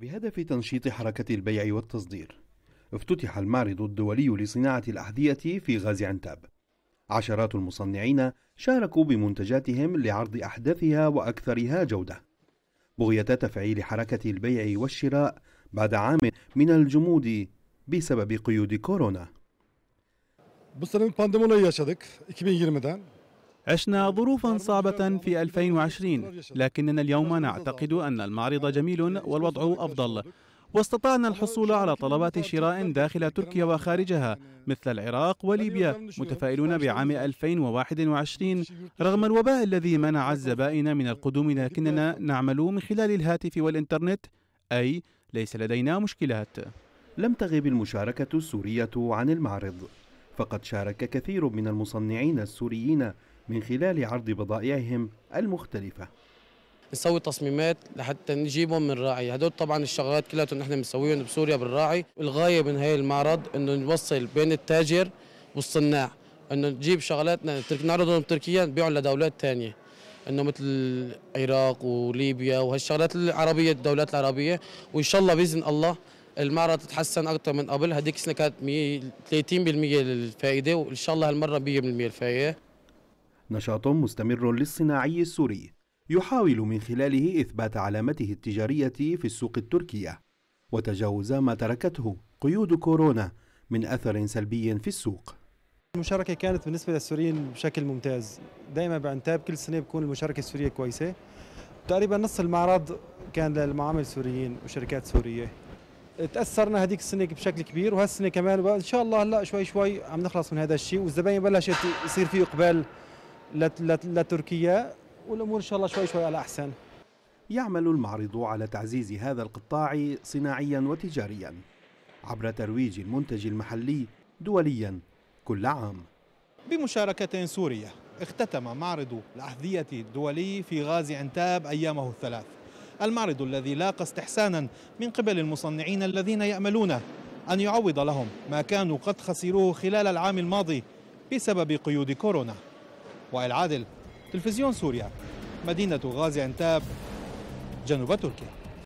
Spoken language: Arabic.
بهدف تنشيط حركة البيع والتصدير افتتح المعرض الدولي لصناعة الأحذية في غاز عنتاب عشرات المصنعين شاركوا بمنتجاتهم لعرض أحدثها وأكثرها جودة بغية تفعيل حركة البيع والشراء بعد عام من الجمود بسبب قيود كورونا عشنا ظروفا صعبة في 2020 لكننا اليوم نعتقد أن المعرض جميل والوضع أفضل واستطعنا الحصول على طلبات شراء داخل تركيا وخارجها مثل العراق وليبيا متفائلون بعام 2021 رغم الوباء الذي منع الزبائن من القدوم لكننا نعمل من خلال الهاتف والإنترنت أي ليس لدينا مشكلات لم تغب المشاركة السورية عن المعرض فقد شارك كثير من المصنعين السوريين من خلال عرض بضائعهم المختلفة نسوي تصميمات لحتى نجيبهم من راعي هدول طبعا الشغلات كلها نحن بنسويهم بسوريا بالراعي الغاية من هاي المعرض انه نوصل بين التاجر والصناع انه نجيب شغلاتنا نعرضهم تركيا نبيعهم لدولات ثانيه انه مثل العراق وليبيا وهالشغلات العربيه الدولات العربيه وان شاء الله باذن الله المعرض تتحسن اكثر من قبل هذيك السنه كانت 30% الفائده وان شاء الله هالمره 100% الفائده نشاط مستمر للصناعي السوري يحاول من خلاله إثبات علامته التجارية في السوق التركية وتجاوز ما تركته قيود كورونا من أثر سلبي في السوق المشاركة كانت بالنسبة للسوريين بشكل ممتاز دائما بعنتاب كل سنة بكون المشاركة السورية كويسة تقريبا نص المعرض كان للمعامل السوريين وشركات سورية تاثرنا هذيك السنه بشكل كبير وهالسنه كمان ان شاء الله هلا شوي شوي عم نخلص من هذا الشيء والزباين بلشت يصير في اقبال لتركيا والامور ان شاء الله شوي شوي على احسن يعمل المعرض على تعزيز هذا القطاع صناعيا وتجاريا عبر ترويج المنتج المحلي دوليا كل عام بمشاركة سورية اختتم معرض الأحذية الدولي في غاز عنتاب أيامه الثلاث المعرض الذي لاقى استحسانا من قبل المصنعين الذين يأملون أن يعوض لهم ما كانوا قد خسروه خلال العام الماضي بسبب قيود كورونا وائل عادل تلفزيون سوريا مدينة غازي عنتاب جنوب تركيا